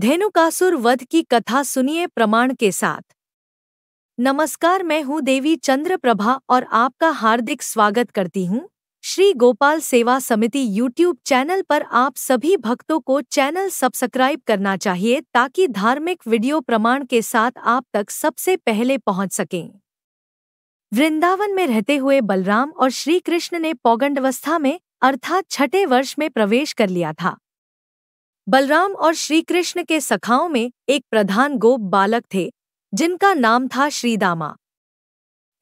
धेनुकासुर वध की कथा सुनिए प्रमाण के साथ नमस्कार मैं हूं देवी चंद्र प्रभा और आपका हार्दिक स्वागत करती हूं श्री गोपाल सेवा समिति यूट्यूब चैनल पर आप सभी भक्तों को चैनल सब्सक्राइब करना चाहिए ताकि धार्मिक वीडियो प्रमाण के साथ आप तक सबसे पहले पहुंच सकें वृंदावन में रहते हुए बलराम और श्री कृष्ण ने पौगंडवस्था में अर्थात छठे वर्ष में प्रवेश कर लिया था बलराम और श्रीकृष्ण के सखाओं में एक प्रधान गोप बालक थे जिनका नाम था श्रीदामा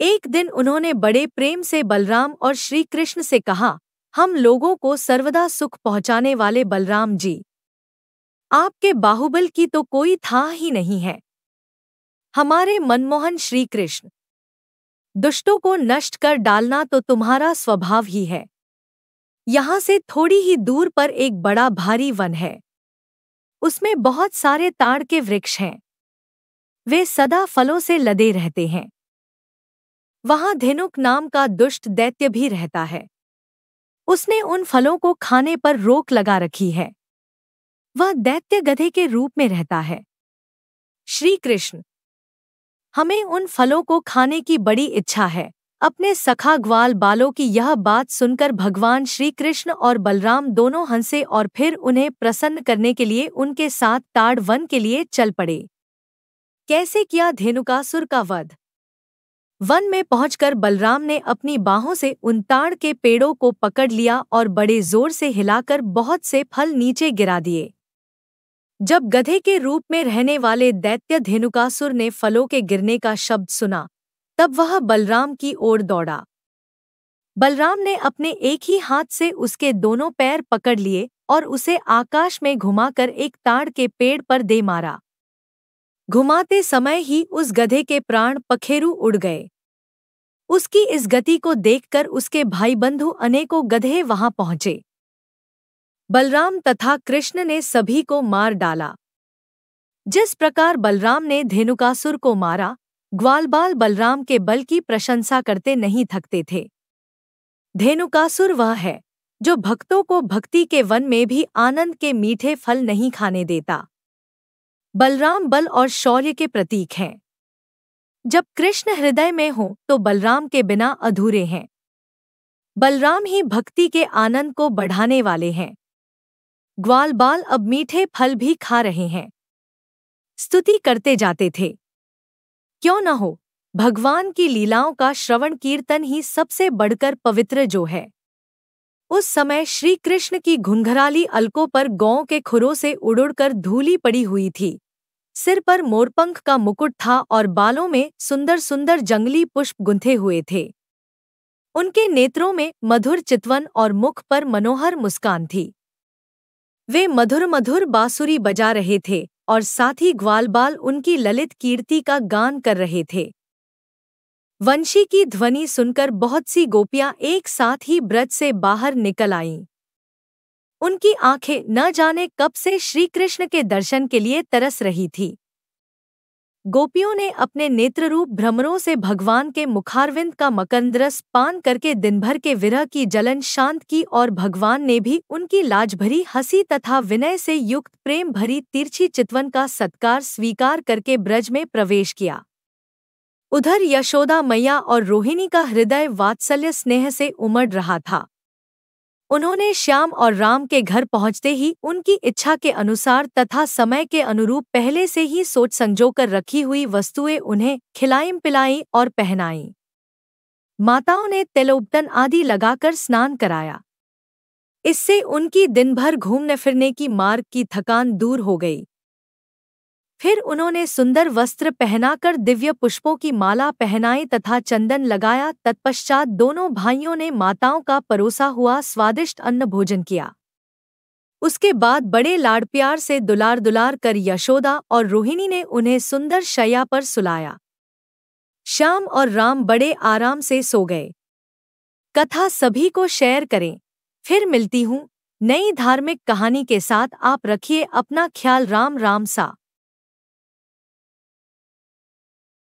एक दिन उन्होंने बड़े प्रेम से बलराम और श्रीकृष्ण से कहा हम लोगों को सर्वदा सुख पहुंचाने वाले बलराम जी आपके बाहुबल की तो कोई था ही नहीं है हमारे मनमोहन श्रीकृष्ण दुष्टों को नष्ट कर डालना तो तुम्हारा स्वभाव ही है यहां से थोड़ी ही दूर पर एक बड़ा भारी वन है उसमें बहुत सारे ताड़ के वृक्ष हैं वे सदा फलों से लदे रहते हैं वहां धेनुक नाम का दुष्ट दैत्य भी रहता है उसने उन फलों को खाने पर रोक लगा रखी है वह दैत्य गधे के रूप में रहता है श्री कृष्ण हमें उन फलों को खाने की बड़ी इच्छा है अपने सखा ग्वाल बालों की यह बात सुनकर भगवान श्री कृष्ण और बलराम दोनों हंसे और फिर उन्हें प्रसन्न करने के लिए उनके साथ ताड़ वन के लिए चल पड़े कैसे किया धेनुकासुर का वध वन में पहुंचकर बलराम ने अपनी बाहों से उन ताड़ के पेड़ों को पकड़ लिया और बड़े जोर से हिलाकर बहुत से फल नीचे गिरा दिए जब गधे के रूप में रहने वाले दैत्य धेनुकासुर ने फलों के गिरने का शब्द सुना तब वह बलराम की ओर दौड़ा बलराम ने अपने एक ही हाथ से उसके दोनों पैर पकड़ लिए और उसे आकाश में घुमाकर एक ताड़ के पेड़ पर दे मारा घुमाते समय ही उस गधे के प्राण पखेरु उड़ गए उसकी इस गति को देखकर उसके भाई बंधु अनेकों गधे वहां पहुंचे बलराम तथा कृष्ण ने सभी को मार डाला जिस प्रकार बलराम ने धेनुकासुर को मारा ग्वालबाल बलराम के बल की प्रशंसा करते नहीं थकते थे धेनुकासुर वह है जो भक्तों को भक्ति के वन में भी आनंद के मीठे फल नहीं खाने देता बलराम बल और शौर्य के प्रतीक हैं जब कृष्ण हृदय में हो तो बलराम के बिना अधूरे हैं बलराम ही भक्ति के आनंद को बढ़ाने वाले हैं ग्वाल बाल अब मीठे फल भी खा रहे हैं स्तुति करते जाते थे क्यों न हो भगवान की लीलाओं का श्रवण कीर्तन ही सबसे बढ़कर पवित्र जो है उस समय श्री कृष्ण की घुंघराली अलकों पर गौ के खुरों से उड़ुड़कर धूली पड़ी हुई थी सिर पर मोरपंख का मुकुट था और बालों में सुंदर सुंदर जंगली पुष्प गुंथे हुए थे उनके नेत्रों में मधुर चितवन और मुख पर मनोहर मुस्कान थी वे मधुर मधुर बांसुरी बजा रहे थे और साथी ग्वालबाल उनकी ललित कीर्ति का गान कर रहे थे वंशी की ध्वनि सुनकर बहुत सी गोपियां एक साथ ही ब्रज से बाहर निकल आईं उनकी आंखें न जाने कब से श्रीकृष्ण के दर्शन के लिए तरस रही थी गोपियों ने अपने नेत्ररूप भ्रमरों से भगवान के मुखारविंद का मकंदरस पान करके दिनभर के विरह की जलन शांत की और भगवान ने भी उनकी लाजभरी हंसी तथा विनय से युक्त प्रेम भरी तिरछी चितवन का सत्कार स्वीकार करके ब्रज में प्रवेश किया उधर यशोदा मैया और रोहिणी का हृदय वात्सल्य स्नेह से उमड़ रहा था उन्होंने श्याम और राम के घर पहुंचते ही उनकी इच्छा के अनुसार तथा समय के अनुरूप पहले से ही सोच संजो कर रखी हुई वस्तुएं उन्हें खिलाईं पिलाईं और पहनाईं माताओं ने तेलोपटन आदि लगाकर स्नान कराया इससे उनकी दिन भर घूमने फिरने की मार्ग की थकान दूर हो गई फिर उन्होंने सुंदर वस्त्र पहनाकर दिव्य पुष्पों की माला पहनाई तथा चंदन लगाया तत्पश्चात दोनों भाइयों ने माताओं का परोसा हुआ स्वादिष्ट अन्न भोजन किया उसके बाद बड़े लाड़ प्यार से दुलार दुलार कर यशोदा और रोहिणी ने उन्हें सुंदर शैया पर सुलाया श्याम और राम बड़े आराम से सो गए कथा सभी को शेयर करें फिर मिलती हूँ नई धार्मिक कहानी के साथ आप रखिए अपना ख्याल राम राम सा